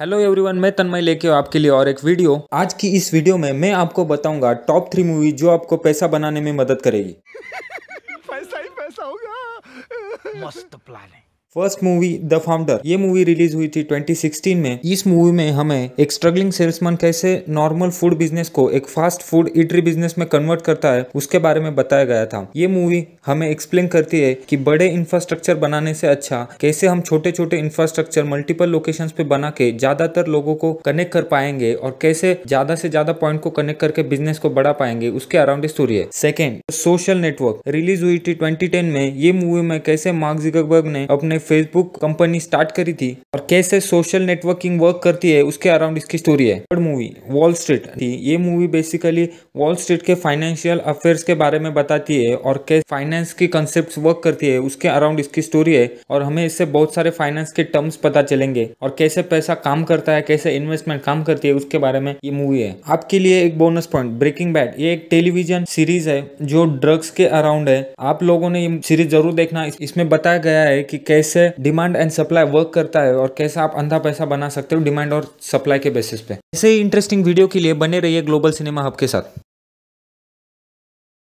hello everyone मैं तन्मय लेके आपके लिए और एक वीडियो आज की इस वीडियो में मैं आपको बताऊंगा टॉप थ्री मूवी जो आपको पैसा बनाने में मदद करेगी पैसा ही पैसा होगा मस्त प्लान है फर्स्ट मूवी द फाउंडर ये मूवी रिलीज हुई थी 2016 में इस मूवी में हमें एक स्ट्रगलिंग सेल्समैन कैसे नॉर्मल फूड बिजनेस को एक फास्ट फूड इटरी बिजनेस में कन्वर्ट करता है उसके बारे में बताया गया था ये मूवी हमें एक्सप्लेन करती है कि बड़े इंफ्रास्ट्रक्चर बनाने से अच्छा कैसे हम छोटे छोटे इंफ्रास्ट्रक्चर मल्टीपल लोकेशन पे बना के ज्यादातर लोगों को कनेक्ट कर पाएंगे और कैसे ज्यादा से ज्यादा पॉइंट को कनेक्ट करके बिजनेस को बढ़ा पाएंगे उसके अराउंड स्टोरी है सेकेंड सोशल नेटवर्क रिलीज हुई थी ट्वेंटी में ये मूवी में कैसे मार्ग जिकरबर्ग ने अपने फेसबुक कंपनी स्टार्ट करी थी कैसे सोशल नेटवर्किंग वर्क करती है उसके अराउंड इसकी स्टोरी है थर्ड मूवी वॉल स्ट्रीट थी ये मूवी बेसिकली वॉल स्ट्रीट के फाइनेंशियल अफेयर्स के बारे में बताती है और कैसे फाइनेंस की कंसेप्ट वर्क करती है उसके अराउंड इसकी स्टोरी है और हमें इससे बहुत सारे फाइनेंस के टर्म्स पता चलेंगे और कैसे पैसा काम करता है कैसे इन्वेस्टमेंट काम करती है उसके बारे में ये मूवी है आपके लिए एक बोनस पॉइंट ब्रेकिंग बैड ये एक टेलीविजन सीरीज है जो ड्रग्स के अराउंड है आप लोगों ने ये सीरीज जरूर देखना इसमें बताया गया है कि कैसे डिमांड एंड सप्लाई वर्क करता है और कैसे आप अंधा पैसा बना सकते हो डिमांड और सप्लाई के बेसिस पे ऐसे ही इंटरेस्टिंग वीडियो के लिए बने रहिए ग्लोबल सिनेमा हब के साथ